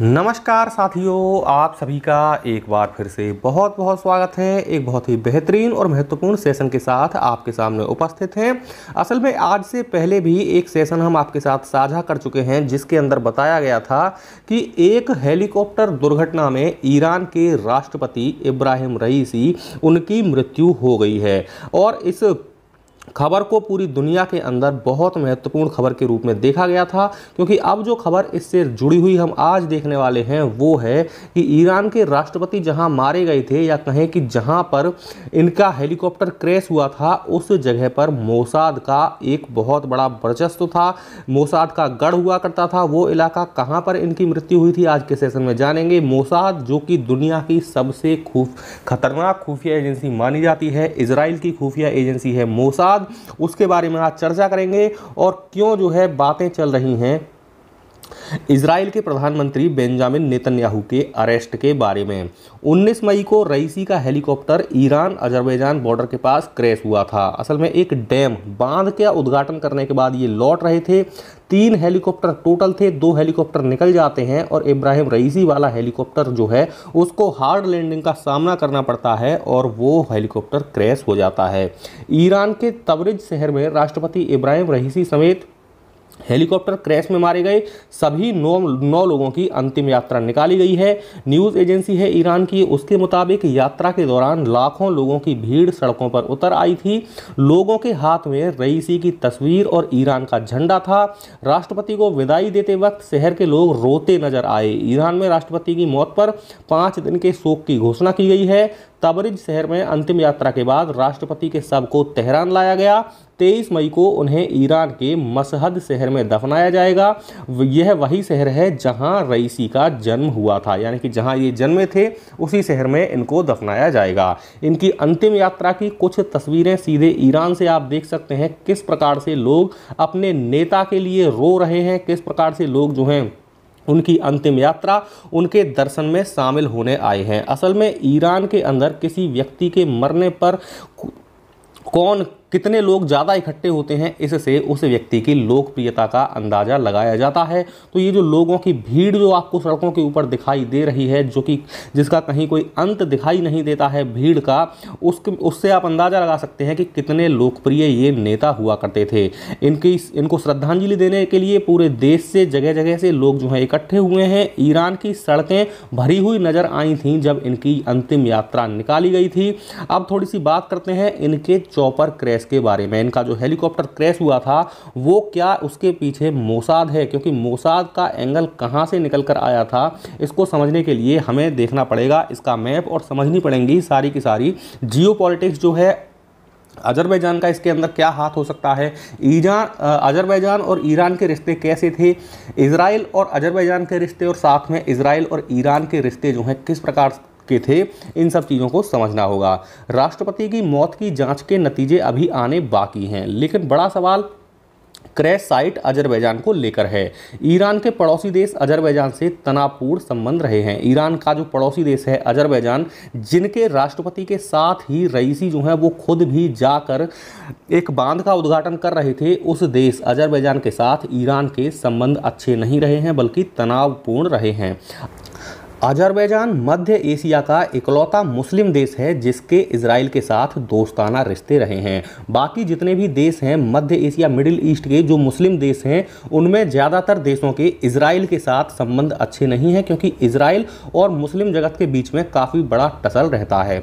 नमस्कार साथियों आप सभी का एक बार फिर से बहुत बहुत स्वागत है एक बहुत ही बेहतरीन और महत्वपूर्ण सेशन के साथ आपके सामने उपस्थित हैं असल में आज से पहले भी एक सेशन हम आपके साथ साझा कर चुके हैं जिसके अंदर बताया गया था कि एक हेलीकॉप्टर दुर्घटना में ईरान के राष्ट्रपति इब्राहिम रईसी उनकी मृत्यु हो गई है और इस खबर को पूरी दुनिया के अंदर बहुत महत्वपूर्ण खबर के रूप में देखा गया था क्योंकि अब जो खबर इससे जुड़ी हुई हम आज देखने वाले हैं वो है कि ईरान के राष्ट्रपति जहां मारे गए थे या कहें कि जहां पर इनका हेलीकॉप्टर क्रैश हुआ था उस जगह पर मोसाद का एक बहुत बड़ा वर्चस्व था मोसाद का गढ़ हुआ करता था वो इलाका कहाँ पर इनकी मृत्यु हुई थी आज के सेशन में जानेंगे मोसाद जो कि दुनिया की सबसे खूब खतरनाक खुफिया एजेंसी मानी जाती है इसराइल की खुफिया एजेंसी है मोसाद बाद उसके बारे में आज चर्चा करेंगे और क्यों जो है बातें चल रही हैं इसराइल के प्रधानमंत्री बेंजामिन नेतन्याहू के अरेस्ट के बारे में 19 मई को रईसी का हेलीकॉप्टर ईरान अजरबैजान बॉर्डर के पास क्रैश हुआ था असल में एक डैम बांध का उद्घाटन करने के बाद ये लौट रहे थे तीन हेलीकॉप्टर टोटल थे दो हेलीकॉप्टर निकल जाते हैं और इब्राहिम रईसी वाला हेलीकॉप्टर जो है उसको हार्ड लैंडिंग का सामना करना पड़ता है और वो हेलीकॉप्टर क्रैश हो जाता है ईरान के तबरिज शहर में राष्ट्रपति इब्राहिम रईसी समेत हेलीकॉप्टर क्रैश में मारे गए सभी नौ नौ लोगों की अंतिम यात्रा निकाली गई है न्यूज़ एजेंसी है ईरान की उसके मुताबिक यात्रा के दौरान लाखों लोगों की भीड़ सड़कों पर उतर आई थी लोगों के हाथ में रईसी की तस्वीर और ईरान का झंडा था राष्ट्रपति को विदाई देते वक्त शहर के लोग रोते नजर आए ईरान में राष्ट्रपति की मौत पर पाँच दिन के शोक की घोषणा की गई है तबरिज शहर में अंतिम यात्रा के बाद राष्ट्रपति के शव को तेहरान लाया गया 23 मई को उन्हें ईरान के मसहद शहर में दफनाया जाएगा यह वही शहर है जहां रईसी का जन्म हुआ था यानी कि जहां ये जन्मे थे उसी शहर में इनको दफनाया जाएगा इनकी अंतिम यात्रा की कुछ तस्वीरें सीधे ईरान से आप देख सकते हैं किस प्रकार से लोग अपने नेता के लिए रो रहे हैं किस प्रकार से लोग जो हैं उनकी अंतिम यात्रा उनके दर्शन में शामिल होने आए हैं असल में ईरान के अंदर किसी व्यक्ति के मरने पर कौन कितने लोग ज़्यादा इकट्ठे होते हैं इससे उस व्यक्ति की लोकप्रियता का अंदाज़ा लगाया जाता है तो ये जो लोगों की भीड़ जो आपको सड़कों के ऊपर दिखाई दे रही है जो कि जिसका कहीं कोई अंत दिखाई नहीं देता है भीड़ का उसके उससे आप अंदाज़ा लगा सकते हैं कि कितने लोकप्रिय ये नेता हुआ करते थे इनकी इनको श्रद्धांजलि देने के लिए पूरे देश से जगह जगह से लोग जो हैं इकट्ठे हुए हैं ईरान की सड़कें भरी हुई नज़र आई थी जब इनकी अंतिम यात्रा निकाली गई थी अब थोड़ी सी बात करते हैं इनके चौपर क्रैश के बारे में इनका जो हेलीकॉप्टर क्रैश हुआ था वो क्या उसके पीछे मोसाद है क्योंकि मोसाद का एंगल कहाँ से निकल कर आया था इसको समझने के लिए हमें देखना पड़ेगा इसका मैप और समझनी पड़ेंगी सारी की सारी जियो जो है अजरबैजान का इसके अंदर क्या हाथ हो सकता है ईजान अजरबैजान और ईरान के रिश्ते कैसे थे इसराइल और अजरबैजान के रिश्ते और साथ में इसराइल और ईरान के रिश्ते जो हैं किस प्रकार के थे इन सब चीज़ों को समझना होगा राष्ट्रपति की मौत की जांच के नतीजे अभी आने बाकी हैं लेकिन बड़ा सवाल क्रैश साइट अजरबैजान को लेकर है ईरान के पड़ोसी देश अजरबैजान से तनावपूर्ण संबंध रहे हैं ईरान का जो पड़ोसी देश है अजरबैजान जिनके राष्ट्रपति के साथ ही रईसी जो है वो खुद भी जाकर एक बांध का उद्घाटन कर रहे थे उस देश अजरबैजान के साथ ईरान के संबंध अच्छे नहीं रहे हैं बल्कि तनावपूर्ण रहे हैं अजरबैजान मध्य एशिया का इकलौता मुस्लिम देश है जिसके इसराइल के साथ दोस्ताना रिश्ते रहे हैं बाकी जितने भी देश हैं मध्य एशिया मिडिल ईस्ट के जो मुस्लिम देश हैं उनमें ज़्यादातर देशों के इसराइल के साथ संबंध अच्छे नहीं हैं क्योंकि इसराइल और मुस्लिम जगत के बीच में काफ़ी बड़ा टसल रहता है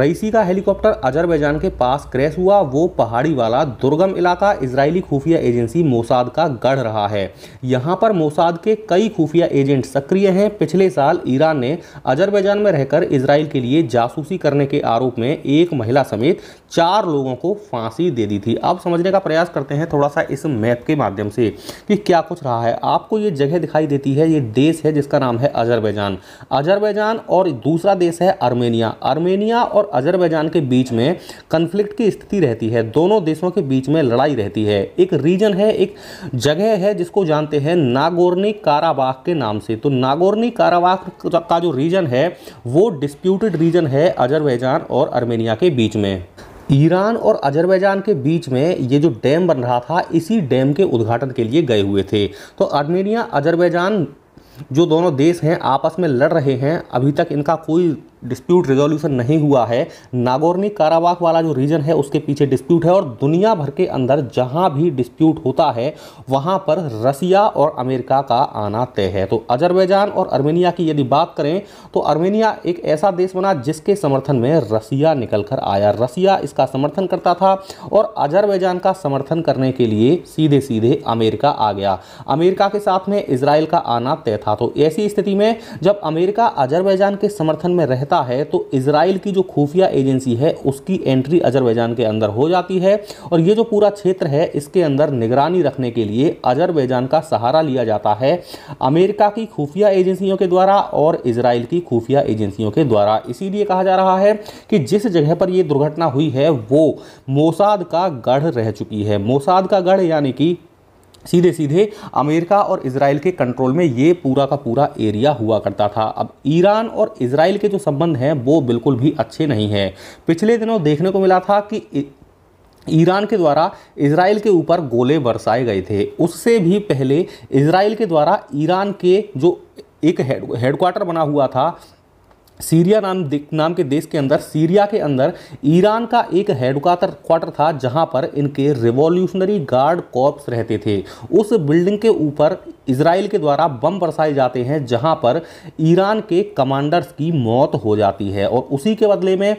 रईसी का हेलीकॉप्टर अजरबैजान के पास क्रैश हुआ वो पहाड़ी वाला दुर्गम इलाका इसराइली खुफिया एजेंसी मोसाद का गढ़ रहा है यहाँ पर मोसाद के कई खुफिया एजेंट सक्रिय हैं पिछले साल ईरान ने अजरबैजान में रहकर इसराइल के लिए जासूसी करने के आरोप में एक महिला समेत चार लोगों को फांसी दे दी थी अब समझने का प्रयास करते हैं थोड़ा सा इस मैप के माध्यम से कि क्या कुछ रहा है आपको ये जगह दिखाई देती है ये देश है जिसका नाम है अजरबैजान अजरबैजान और दूसरा देश है अर्मेनिया अर्मेनिया और अजरबैजान के बीच में कन्फ्लिक्ट की स्थिति रहती है दोनों देशों के बीच में लड़ाई रहती है एक रीजन है एक जगह है जिसको जानते हैं नागोर्नी काराबाग के नाम से तो नागोर्नी काराबाग का जो रीजन है वो डिस्प्यूटेड रीजन है अजरबैजान और अर्मेनिया के बीच में ईरान और अजरबैजान के बीच में ये जो डैम बन रहा था इसी डैम के उद्घाटन के लिए गए हुए थे तो अर्मेनिया अजरबैजान जो दोनों देश हैं आपस में लड़ रहे हैं अभी तक इनका कोई डिस्प्यूट रिजोल्यूशन नहीं हुआ है नागोर्नी काराबाख वाला जो रीजन है उसके पीछे डिस्प्यूट है और दुनिया भर के अंदर जहां भी डिस्प्यूट होता है वहां पर रसिया और अमेरिका का आना तय है तो अजरबैजान और अर्मेनिया की यदि बात करें तो अर्मेनिया एक ऐसा देश बना जिसके समर्थन में रसिया निकल कर आया रसिया इसका समर्थन करता था और अजरबैजान का समर्थन करने के लिए सीधे सीधे अमेरिका आ गया अमेरिका के साथ में इसराइल का आना तय था तो ऐसी स्थिति में जब अमेरिका अजरबैजान के समर्थन में रहता रहता है तो इसराइल की जो खुफिया एजेंसी है उसकी एंट्री अजरबैजान के अंदर हो जाती है और ये जो पूरा क्षेत्र है इसके अंदर निगरानी रखने के लिए अजरबैजान का सहारा लिया जाता है अमेरिका की खुफिया एजेंसियों के द्वारा और इसराइल की खुफिया एजेंसियों के द्वारा इसीलिए कहा जा रहा है कि जिस जगह पर यह दुर्घटना हुई है वो मोसाद का गढ़ रह चुकी है मोसाद का गढ़ यानी कि सीधे सीधे अमेरिका और इसराइल के कंट्रोल में ये पूरा का पूरा एरिया हुआ करता था अब ईरान और इसराइल के जो संबंध हैं वो बिल्कुल भी अच्छे नहीं हैं पिछले दिनों देखने को मिला था कि ईरान के द्वारा इसराइल के ऊपर गोले बरसाए गए थे उससे भी पहले इसराइल के द्वारा ईरान के जो एक हेड हेडक्वार्टर बना हुआ था सीरिया नाम नाम के देश के अंदर सीरिया के अंदर ईरान का एक हेडक्वार्टर क्वार्टर था जहां पर इनके रिवॉल्यूशनरी गार्ड कॉर्प्स रहते थे उस बिल्डिंग के ऊपर इसराइल के द्वारा बम बरसाए जाते हैं जहां पर ईरान के कमांडर्स की मौत हो जाती है और उसी के बदले में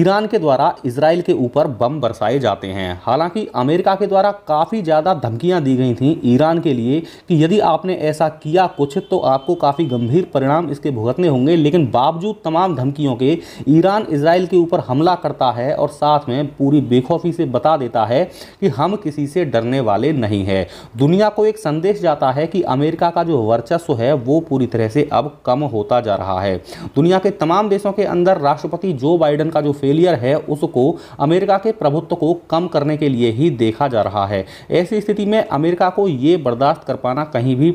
ईरान के द्वारा इसराइल के ऊपर बम बरसाए जाते हैं हालांकि अमेरिका के द्वारा काफ़ी ज़्यादा धमकियां दी गई थी ईरान के लिए कि यदि आपने ऐसा किया कुछ तो आपको काफ़ी गंभीर परिणाम इसके भुगतने होंगे लेकिन बावजूद तमाम धमकियों के ईरान इसराइल के ऊपर हमला करता है और साथ में पूरी बेखौफी से बता देता है कि हम किसी से डरने वाले नहीं है दुनिया को एक संदेश जाता है कि अमेरिका का जो वर्चस्व है वो पूरी तरह से अब कम होता जा रहा है दुनिया के तमाम देशों के अंदर राष्ट्रपति जो बाइडन का जो फेलियर है उसको अमेरिका के प्रभुत्व को कम करने के लिए ही देखा जा रहा है ऐसी स्थिति में अमेरिका को ये बर्दाश्त कर पाना कहीं भी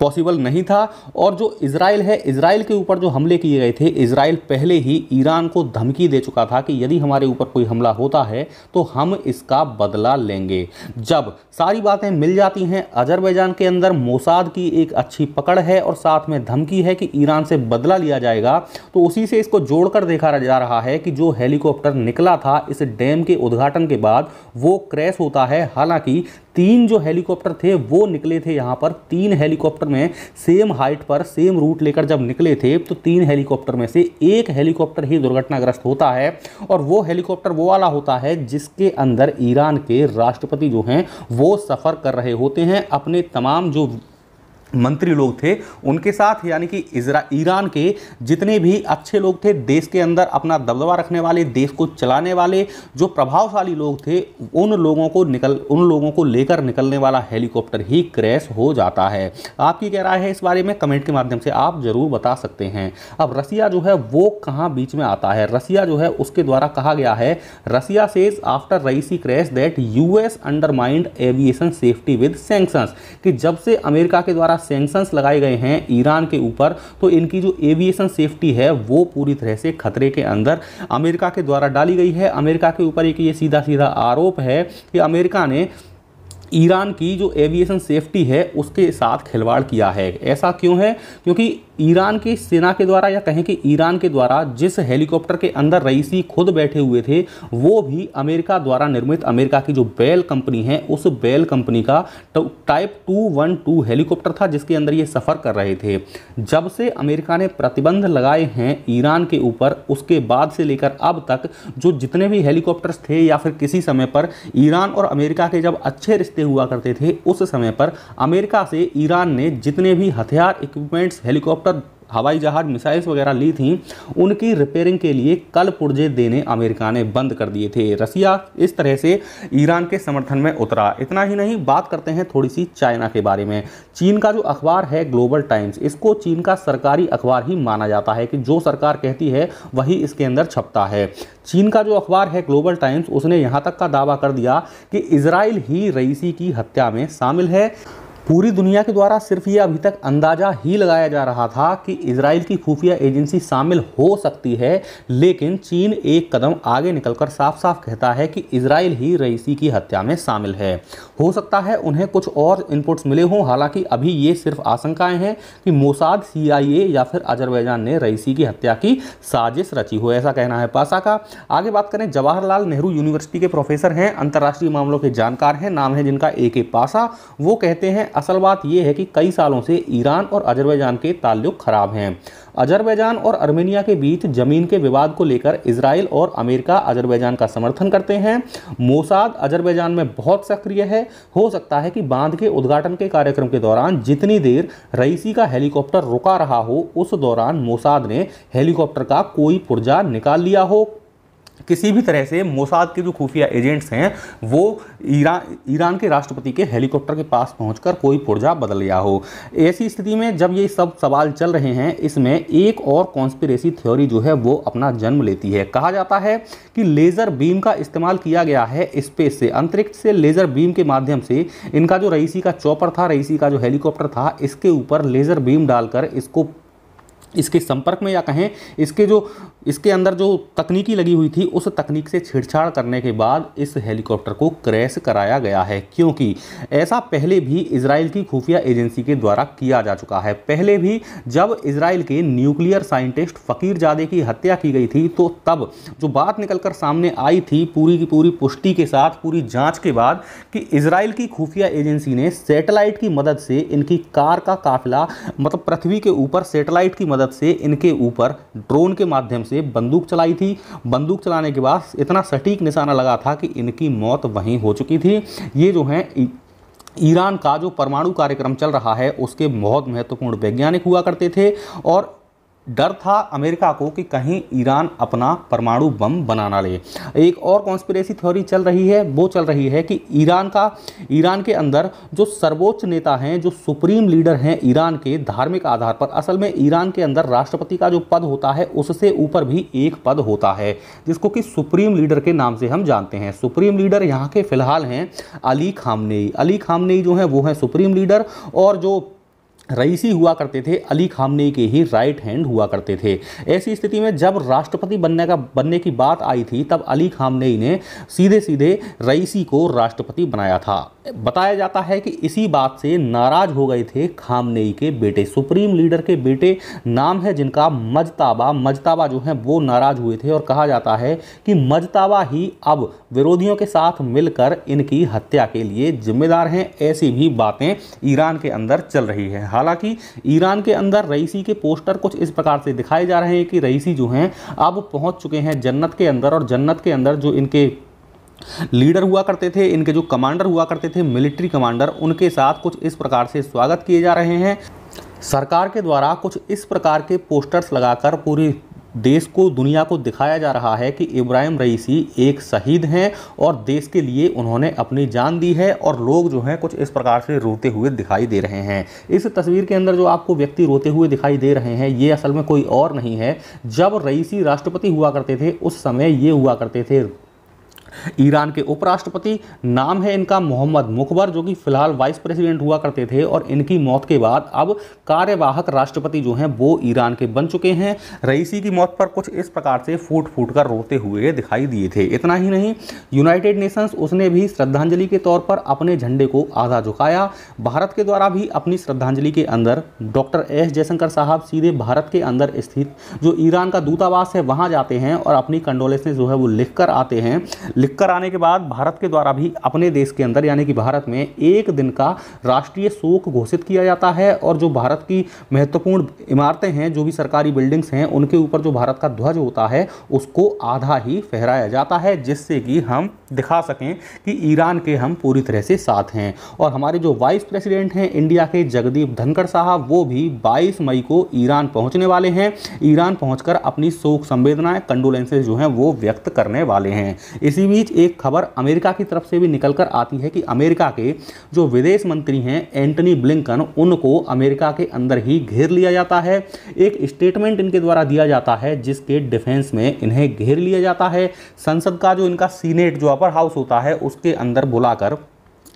पॉसिबल नहीं था और जो इसराइल है इसराइल के ऊपर जो हमले किए गए थे इसराइल पहले ही ईरान को धमकी दे चुका था कि यदि हमारे ऊपर कोई हमला होता है तो हम इसका बदला लेंगे जब सारी बातें मिल जाती हैं अजरबैजान के अंदर मोसाद की एक अच्छी पकड़ है और साथ में धमकी है कि ईरान से बदला लिया जाएगा तो उसी से इसको जोड़कर देखा जा रहा है कि जो हेलीकॉप्टर निकला था इस डैम के उद्घाटन के बाद वो क्रैश होता है हालांकि तीन जो हेलीकॉप्टर थे वो निकले थे यहाँ पर तीन हेलीकॉप्टर में सेम हाइट पर सेम रूट लेकर जब निकले थे तो तीन हेलीकॉप्टर में से एक हेलीकॉप्टर ही दुर्घटनाग्रस्त होता है और वो हेलीकॉप्टर वो वाला होता है जिसके अंदर ईरान के राष्ट्रपति जो हैं वो सफ़र कर रहे होते हैं अपने तमाम जो मंत्री लोग थे उनके साथ यानी कि इजरा ईरान के जितने भी अच्छे लोग थे देश के अंदर अपना दबदबा रखने वाले देश को चलाने वाले जो प्रभावशाली लोग थे उन लोगों को निकल उन लोगों को लेकर निकलने वाला हेलीकॉप्टर ही क्रैश हो जाता है आपकी क्या राय है इस बारे में कमेंट के माध्यम से आप ज़रूर बता सकते हैं अब रसिया जो है वो कहाँ बीच में आता है रसिया जो है उसके द्वारा कहा गया है Russia says after Raisi crash that US undermined aviation safety with sanctions कि जब से अमेरिका के द्वारा तरह सेंसन्स लगाए गए हैं ईरान के ऊपर तो इनकी जो एविएशन सेफ्टी है वो पूरी तरह से खतरे के अंदर अमेरिका के द्वारा डाली गई है अमेरिका के ऊपर एक ये सीधा सीधा आरोप है कि अमेरिका ने ईरान की जो एविएशन सेफ्टी है उसके साथ खिलवाड़ किया है ऐसा क्यों है क्योंकि ईरान की सेना के द्वारा या कहें कि ईरान के द्वारा जिस हेलीकॉप्टर के अंदर रईसी खुद बैठे हुए थे वो भी अमेरिका द्वारा निर्मित अमेरिका की जो बेल कंपनी है उस बेल कंपनी का type two one two helicopter था जिसके अंदर ये सफ़र कर रहे थे जब से अमेरिका ने प्रतिबंध लगाए हैं ईरान के ऊपर उसके बाद से लेकर अब तक जो जितने भी हेलीकॉप्टर्स थे या फिर किसी समय पर ईरान और अमेरिका के जब अच्छे रिश्ते हुआ करते थे उस समय पर अमेरिका से ईरान ने जितने भी हथियार इक्विपमेंट्स हेलीकॉप्टर हेलीकॉप्टर हवाई जहाज मिसाइल्स वगैरह ली थी उनकी रिपेयरिंग के लिए कल पुर्जे देने अमेरिका ने बंद कर दिए थे रसिया इस तरह से ईरान के समर्थन में उतरा इतना ही नहीं बात करते हैं थोड़ी सी चाइना के बारे में चीन का जो अखबार है ग्लोबल टाइम्स इसको चीन का सरकारी अखबार ही माना जाता है कि जो सरकार कहती है वही इसके अंदर छपता है चीन का जो अखबार है ग्लोबल टाइम्स उसने यहाँ तक का दावा कर दिया कि इसराइल ही रईसी की हत्या में शामिल है पूरी दुनिया के द्वारा सिर्फ ये अभी तक अंदाज़ा ही लगाया जा रहा था कि इसराइल की खुफिया एजेंसी शामिल हो सकती है लेकिन चीन एक कदम आगे निकलकर साफ साफ कहता है कि इसराइल ही रईसी की हत्या में शामिल है हो सकता है उन्हें कुछ और इनपुट्स मिले हों हालांकि अभी ये सिर्फ आशंकाएं हैं कि मोसाद सी या फिर अजरबैजान ने रईसी की हत्या की साजिश रची हो ऐसा कहना है पासा का आगे बात करें जवाहरलाल नेहरू यूनिवर्सिटी के प्रोफेसर हैं अंतर्राष्ट्रीय मामलों के जानकार हैं नाम है जिनका ए के पासा वो कहते हैं असल बात यह है कि कई सालों से ईरान और अजरबैजान के ताल्लुक ख़राब हैं अजरबैजान और अर्मेनिया के बीच ज़मीन के विवाद को लेकर इसराइल और अमेरिका अजरबैजान का समर्थन करते हैं मोसाद अजरबैजान में बहुत सक्रिय है हो सकता है कि बांध के उद्घाटन के कार्यक्रम के दौरान जितनी देर रईसी का हेलीकॉप्टर रुका रहा हो उस दौरान मोसाद ने हेलीकॉप्टर का कोई पुर्जा निकाल लिया हो किसी भी तरह से मोसाद के जो खुफिया एजेंट्स हैं वो ईरान ईरान के राष्ट्रपति के हेलीकॉप्टर के पास पहुंचकर कोई पुर्जा बदल गया हो ऐसी स्थिति में जब ये सब सवाल चल रहे हैं इसमें एक और कॉन्स्पिरेसी थ्योरी जो है वो अपना जन्म लेती है कहा जाता है कि लेज़र बीम का इस्तेमाल किया गया है स्पेस से अंतरिक्ष से लेज़र बीम के माध्यम से इनका जो रईसी का चौपर था रईसी का जो हेलीकॉप्टर था इसके ऊपर लेज़र बीम डालकर इसको इसके संपर्क में या कहें इसके जो इसके अंदर जो तकनीकी लगी हुई थी उस तकनीक से छेड़छाड़ करने के बाद इस हेलीकॉप्टर को क्रैश कराया गया है क्योंकि ऐसा पहले भी इसराइल की खुफिया एजेंसी के द्वारा किया जा चुका है पहले भी जब इसराइल के न्यूक्लियर साइंटिस्ट फ़कीर जादे की हत्या की गई थी तो तब जो बात कर सामने आई थी पूरी की पूरी पुष्टि के साथ पूरी जाँच के बाद कि इसराइल की खुफिया एजेंसी ने सैटेलाइट की मदद से इनकी कार का काफिला मतलब पृथ्वी के ऊपर सेटेलाइट की मदद मदद से इनके ऊपर ड्रोन के माध्यम से बंदूक चलाई थी बंदूक चलाने के बाद इतना सटीक निशाना लगा था कि इनकी मौत वहीं हो चुकी थी ये जो हैं ईरान का जो परमाणु कार्यक्रम चल रहा है उसके बहुत महत्वपूर्ण वैज्ञानिक हुआ करते थे और डर था अमेरिका को कि कहीं ईरान अपना परमाणु बम बनाना ले एक और कॉन्स्पिरेसी थ्योरी चल रही है वो चल रही है कि ईरान का ईरान के अंदर जो सर्वोच्च नेता हैं जो सुप्रीम लीडर हैं ईरान के धार्मिक आधार पर असल में ईरान के अंदर राष्ट्रपति का जो पद होता है उससे ऊपर भी एक पद होता है जिसको कि सुप्रीम लीडर के नाम से हम जानते हैं सुप्रीम लीडर यहाँ के फिलहाल हैं अली खामनेई अली खामनेई जो हैं वो हैं सुप्रीम लीडर और जो रईसी हुआ करते थे अली खामने के ही राइट हैंड हुआ करते थे ऐसी स्थिति में जब राष्ट्रपति बनने का बनने की बात आई थी तब अली खामने ने सीधे सीधे रईसी को राष्ट्रपति बनाया था बताया जाता है कि इसी बात से नाराज हो गए थे खामनेई के बेटे सुप्रीम लीडर के बेटे नाम है जिनका मजताबा मजताबा जो है वो नाराज हुए थे और कहा जाता है कि मजताबा ही अब विरोधियों के साथ मिलकर इनकी हत्या के लिए जिम्मेदार हैं ऐसी भी बातें ईरान के अंदर चल रही है हालांकि ईरान के अंदर रईसी के पोस्टर कुछ इस प्रकार से दिखाए जा रहे हैं कि रईसी जो हैं अब पहुंच चुके हैं जन्नत के अंदर और जन्नत के अंदर जो इनके लीडर हुआ करते थे इनके जो कमांडर हुआ करते थे मिलिट्री कमांडर उनके साथ कुछ इस प्रकार से स्वागत किए जा रहे हैं सरकार के द्वारा कुछ इस प्रकार के पोस्टर्स लगाकर पूरी देश को दुनिया को दिखाया जा रहा है कि इब्राहिम रईसी एक शहीद हैं और देश के लिए उन्होंने अपनी जान दी है और लोग जो हैं कुछ इस प्रकार से रोते हुए दिखाई दे रहे हैं इस तस्वीर के अंदर जो आपको व्यक्ति रोते हुए दिखाई दे रहे हैं ये असल में कोई और नहीं है जब रईसी राष्ट्रपति हुआ करते थे उस समय ये हुआ करते थे ईरान के उपराष्ट्रपति नाम है इनका मोहम्मद मुखबर जो कि फिलहाल वाइस प्रेसिडेंट हुआ करते थे और इनकी मौत के बाद अब कार्यवाहक राष्ट्रपति जो हैं वो ईरान के बन चुके हैं रईसी की मौत पर कुछ इस प्रकार से फूट फूट कर रोते हुए दिखाई दिए थे इतना ही नहीं यूनाइटेड नेशंस उसने भी श्रद्धांजलि के तौर पर अपने झंडे को आधा झुकाया भारत के द्वारा भी अपनी श्रद्धांजलि के अंदर डॉक्टर एस जयशंकर साहब सीधे भारत के अंदर स्थित जो ईरान का दूतावास है वहाँ जाते हैं और अपनी कंडोलेंसेज जो है वो लिख आते हैं लिखकर आने के बाद भारत के द्वारा भी अपने देश के अंदर यानी कि भारत में एक दिन का राष्ट्रीय शोक घोषित किया जाता है और जो भारत की महत्वपूर्ण इमारतें हैं जो भी सरकारी बिल्डिंग्स हैं उनके ऊपर जो भारत का ध्वज होता है उसको आधा ही फहराया जाता है जिससे कि हम दिखा सकें कि ईरान के हम पूरी तरह से साथ हैं और हमारे जो वाइस प्रेसिडेंट हैं इंडिया के जगदीप धनखड़ साहब वो भी 22 मई को ईरान पहुंचने वाले हैं ईरान पहुंचकर अपनी शोक संवेदनाएं कंडोलेंसेज जो हैं वो व्यक्त करने वाले हैं इसी बीच एक खबर अमेरिका की तरफ से भी निकल कर आती है कि अमेरिका के जो विदेश मंत्री हैं एंटनी ब्लिंकन उनको अमेरिका के अंदर ही घेर लिया जाता है एक स्टेटमेंट इनके द्वारा दिया जाता है जिसके डिफेंस में इन्हें घेर लिया जाता है संसद का जो इनका सीनेट जो अपर हाउस होता है उसके अंदर बुलाकर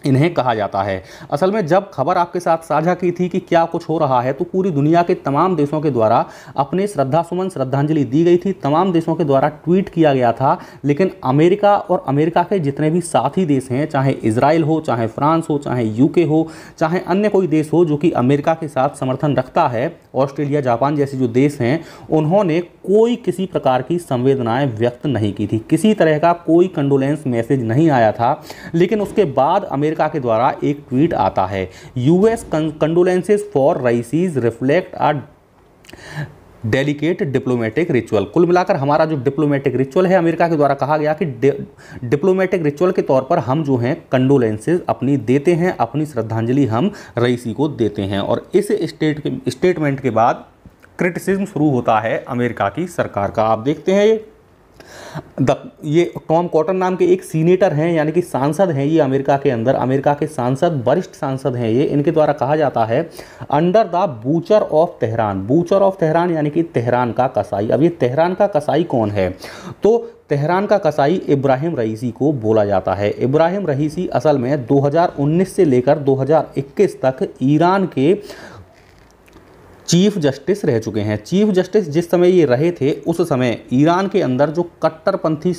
इन्हें कहा जाता है असल में जब खबर आपके साथ साझा की थी कि क्या कुछ हो रहा है तो पूरी दुनिया के तमाम देशों के द्वारा अपने श्रद्धा सुमन श्रद्धांजलि दी गई थी तमाम देशों के द्वारा ट्वीट किया गया था लेकिन अमेरिका और अमेरिका के जितने भी साथी देश हैं चाहे इसराइल हो चाहे फ्रांस हो चाहे यूके हो चाहे अन्य कोई देश हो जो कि अमेरिका के साथ समर्थन रखता है ऑस्ट्रेलिया जापान जैसे जो देश हैं उन्होंने कोई किसी प्रकार की संवेदनाएँ व्यक्त नहीं की थी किसी तरह का कोई कंडोलेंस मैसेज नहीं आया था लेकिन उसके बाद अमेरिका अमेरिका के द्वारा एक ट्वीट आता है US condolences for Raisi's reflect a delicate diplomatic ritual कुल मिलाकर हमारा जो डिप्लोमेटिक रिचुअल है अमेरिका के द्वारा कहा गया कि डिप्लोमेटिक रिचुअल के तौर पर हम जो हैं कंडोलेंसेज अपनी देते हैं अपनी श्रद्धांजलि हम रईसी को देते हैं और इस स्टेट के स्टेटमेंट के बाद क्रिटिसिज्म शुरू होता है अमेरिका की सरकार का आप देखते हैं ये द ये टॉम कॉटन नाम के एक सीनेटर हैं यानी कि सांसद हैं ये अमेरिका के अंदर अमेरिका के सांसद वरिष्ठ सांसद हैं ये इनके द्वारा कहा जाता है under the butcher of Tehran butcher of Tehran यानी कि तेहरान का कसाई अब ये तेहरान का कसाई कौन है तो तेहरान का कसाई इब्राहिम रईसी को बोला जाता है इब्राहिम रईसी असल में 2019 से लेकर 2021 तक ईरान के चीफ जस्टिस रह चुके हैं चीफ जस्टिस जिस समय ये रहे थे उस समय ईरान के अंदर जो कट्टरपंथी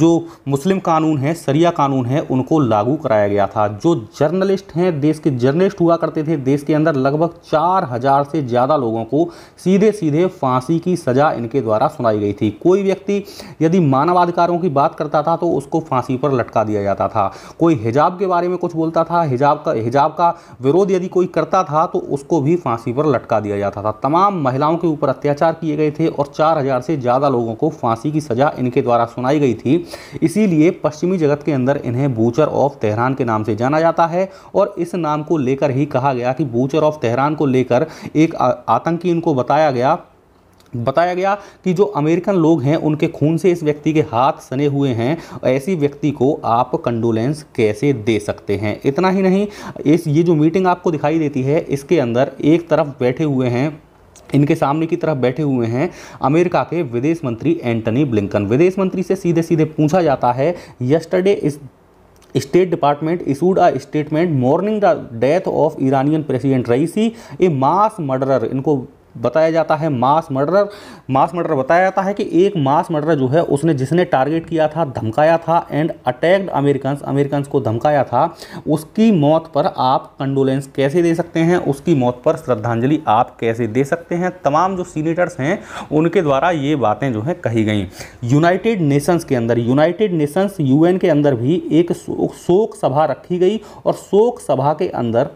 जो मुस्लिम कानून है सरिया कानून है उनको लागू कराया गया था जो जर्नलिस्ट हैं देश के जर्नलिस्ट हुआ करते थे देश के अंदर लगभग चार हज़ार से ज़्यादा लोगों को सीधे सीधे फांसी की सज़ा इनके द्वारा सुनाई गई थी कोई व्यक्ति यदि मानवाधिकारों की बात करता था तो उसको फांसी पर लटका दिया जाता था कोई हिजाब के बारे में कुछ बोलता था हिजाब का हिजाब का विरोध यदि कोई करता था तो उसको भी फांसी पर लटका दिया जाता था तमाम महिलाओं के ऊपर अत्याचार किए गए थे और 4000 से ज़्यादा लोगों को फांसी की सज़ा इनके द्वारा सुनाई गई थी इसीलिए पश्चिमी जगत के अंदर इन्हें बूचर ऑफ तेहरान के नाम से जाना जाता है और इस नाम को लेकर ही कहा गया कि बूचर ऑफ तेहरान को लेकर एक आतंकी इनको बताया गया बताया गया कि जो अमेरिकन लोग हैं उनके खून से इस व्यक्ति के हाथ सने हुए हैं ऐसी व्यक्ति को आप कंडोलेंस कैसे दे सकते हैं इतना ही नहीं इस ये जो मीटिंग आपको दिखाई देती है इसके अंदर एक तरफ बैठे हुए हैं इनके सामने की तरफ बैठे हुए हैं अमेरिका के विदेश मंत्री एंटनी ब्लिंकन विदेश मंत्री से सीधे सीधे पूछा जाता है yesterday is State Department issued a statement mourning the death of Iranian president Raisi a mass murderer इनको बताया जाता है मास मर्डर मास मर्डर बताया जाता है कि एक मास मर्डर जो है उसने जिसने टारगेट किया था धमकाया था एंड अटैक्ड अमेरिकन अमेरिकन को धमकाया था उसकी मौत पर आप कंडोलेंस कैसे दे सकते हैं उसकी मौत पर श्रद्धांजलि आप कैसे दे सकते हैं तमाम जो सीनेटर्स हैं उनके द्वारा ये बातें जो हैं कही गई यूनाइटेड नेशंस के अंदर यूनाइटेड नेशंस यू के अंदर भी एक शोक सभा रखी गई और शोक सभा के अंदर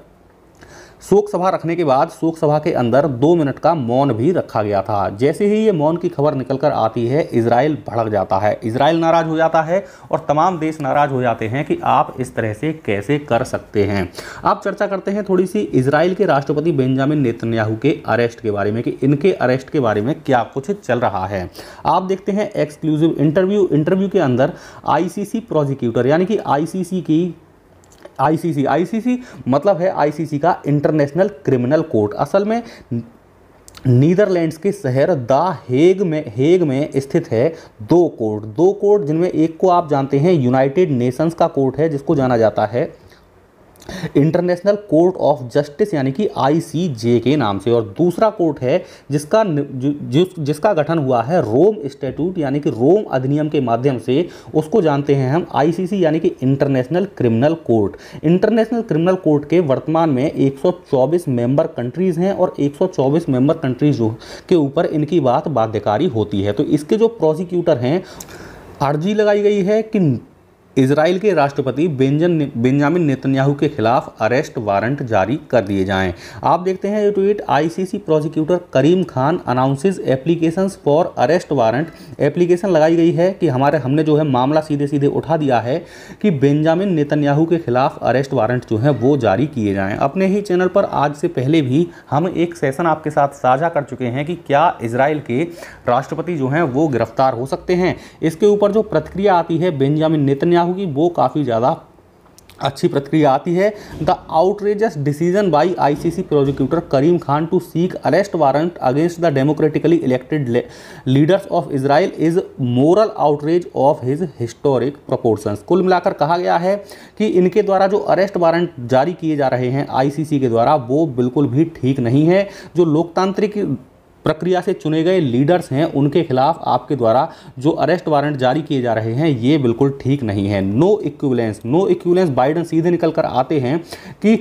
शोक सभा रखने के बाद शोक सभा के अंदर दो मिनट का मौन भी रखा गया था जैसे ही ये मौन की खबर निकलकर आती है इसराइल भड़क जाता है इसराइल नाराज़ हो जाता है और तमाम देश नाराज़ हो जाते हैं कि आप इस तरह से कैसे कर सकते हैं आप चर्चा करते हैं थोड़ी सी इसराइल के राष्ट्रपति बेंजामिन नेतन्याहू के अरेस्ट के बारे में कि इनके अरेस्ट के बारे में क्या कुछ चल रहा है आप देखते हैं एक्सक्लूसिव इंटरव्यू इंटरव्यू के अंदर आई प्रोसिक्यूटर यानी कि आई की आईसीसी आईसीसी मतलब है आईसीसी का इंटरनेशनल क्रिमिनल कोर्ट असल में नीदरलैंड्स के शहर द हेग में हेग में स्थित है दो कोर्ट दो कोर्ट जिनमें एक को आप जानते हैं यूनाइटेड नेशंस का कोर्ट है जिसको जाना जाता है इंटरनेशनल कोर्ट ऑफ जस्टिस यानी कि आईसीजे के नाम से और दूसरा कोर्ट है जिसका जिस, जिसका गठन हुआ है रोम स्टेट्यूट यानी कि रोम अधिनियम के माध्यम से उसको जानते हैं हम आईसीसी यानी कि International Criminal Court International Criminal Court के वर्तमान में 124 मेंबर कंट्रीज़ हैं और 124 मेंबर कंट्रीज़ के ऊपर इनकी बात बाध्यकारी होती है तो इसके जो प्रोसिक्यूटर हैं अर्जी लगाई गई है कि इसराइल के राष्ट्रपति बेंजन बेंजामिन नेतन्याहू के खिलाफ अरेस्ट वारंट जारी कर दिए जाएं आप देखते हैं ये tweet ICC prosecutor Karim Khan announces applications for arrest warrant application लगाई गई है कि हमारे हमने जो है मामला सीधे सीधे उठा दिया है कि बेंजामिन नेतन्याहू के खिलाफ अरेस्ट वारंट जो है वो जारी किए जाएँ अपने ही चैनल पर आज से पहले भी हम एक सेशन आपके साथ साझा कर चुके हैं कि क्या इसराइल के राष्ट्रपति जो हैं वो गिरफ्तार हो सकते हैं इसके ऊपर जो प्रतिक्रिया आती है बेंजामिन नेतन्याहू होगी वो काफ़ी ज़्यादा अच्छी प्रतिक्रिया आती है the outrageous decision by ICC prosecutor Karim Khan to seek arrest warrant against the democratically elected leaders of Israel is moral outrage of his historic proportions कुल मिलाकर कहा गया है कि इनके द्वारा जो अरेस्ट वारंट जारी किए जा रहे हैं आईसीसी के द्वारा वो बिल्कुल भी ठीक नहीं है जो लोकतांत्रिक प्रक्रिया से चुने गए लीडर्स हैं उनके खिलाफ आपके द्वारा जो अरेस्ट वारंट जारी किए जा रहे हैं ये बिल्कुल ठीक नहीं है no equivalence no equivalence Biden सीधे निकल कर आते हैं कि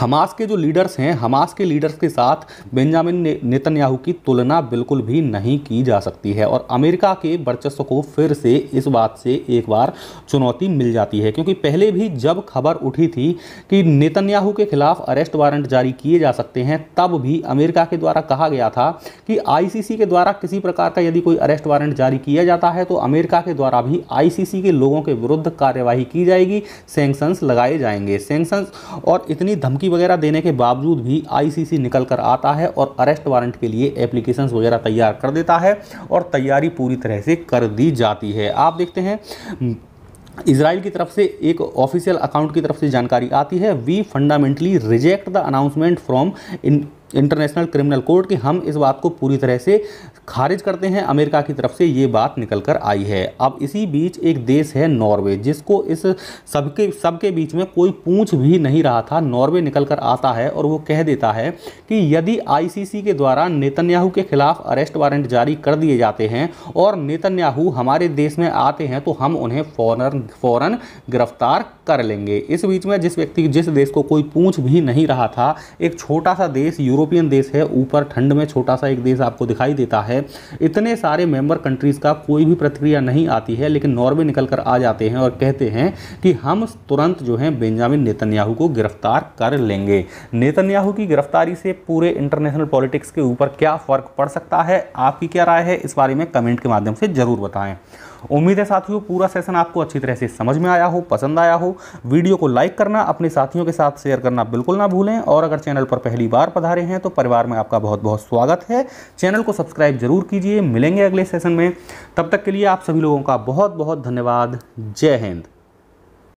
हमास के जो लीडर्स हैं हमास के लीडर्स के साथ बेंजामिन नेतन्याहू की तुलना बिल्कुल भी नहीं की जा सकती है और अमेरिका के वर्चस्व को फिर से इस बात से एक बार चुनौती मिल जाती है क्योंकि पहले भी जब खबर उठी थी कि नेतन्याहू के खिलाफ अरेस्ट वारंट जारी किए जा सकते हैं तब भी अमेरिका के द्वारा कहा गया था कि आई के द्वारा किसी प्रकार का यदि कोई अरेस्ट वारंट जारी किया जाता है तो अमेरिका के द्वारा भी आई के लोगों के विरुद्ध कार्यवाही की जाएगी सेंक्शंस लगाए जाएंगे सेंक्शंस और इतनी धमकी धमकी वगैरह देने के बावजूद भी आईसीसी निकल कर आता है और अरेस्ट वारंट के लिए एप्लीकेशन वगैरह तैयार कर देता है और तैयारी पूरी तरह से कर दी जाती है आप देखते हैं इसराइल की तरफ से एक ऑफिशियल अकाउंट की तरफ से जानकारी आती है we fundamentally reject the announcement from International Criminal Court कि हम इस बात को पूरी तरह से खारिज करते हैं अमेरिका की तरफ से ये बात निकल कर आई है अब इसी बीच एक देश है नॉर्वे जिसको इस सबके सबके बीच में कोई पूछ भी नहीं रहा था नॉर्वे निकल कर आता है और वो कह देता है कि यदि आईसीसी के द्वारा नेतन्याहू के खिलाफ अरेस्ट वारंट जारी कर दिए जाते हैं और नेतन्याहू हमारे देश में आते हैं तो हम उन्हें फ़ौरन फ़ौरन गिरफ्तार कर लेंगे इस बीच में जिस व्यक्ति जिस देश को कोई पूछ भी नहीं रहा था एक छोटा सा देश यूरोपियन देश है ऊपर ठंड में छोटा सा एक देश आपको दिखाई देता है है इतने सारे मेंबर कंट्रीज़ का कोई भी प्रतिक्रिया नहीं आती है लेकिन नॉर्वे निकल कर आ जाते हैं और कहते हैं कि हम तुरंत जो है बेंजामिन नेतन्याहू को गिरफ्तार कर लेंगे नेतन्याहू की गिरफ्तारी से पूरे इंटरनेशनल पॉलिटिक्स के ऊपर क्या फ़र्क पड़ सकता है आपकी क्या राय है इस बारे में कमेंट के माध्यम से ज़रूर बताएं उम्मीद है साथियों पूरा सेशन आपको अच्छी तरह से समझ में आया हो पसंद आया हो वीडियो को लाइक करना अपने साथियों के साथ शेयर करना बिल्कुल ना भूलें और अगर चैनल पर पहली बार पधारे हैं तो परिवार में आपका बहुत बहुत स्वागत है चैनल को सब्सक्राइब जरूर कीजिए मिलेंगे अगले सेशन में तब तक के लिए आप सभी लोगों का बहुत बहुत धन्यवाद जय हिंद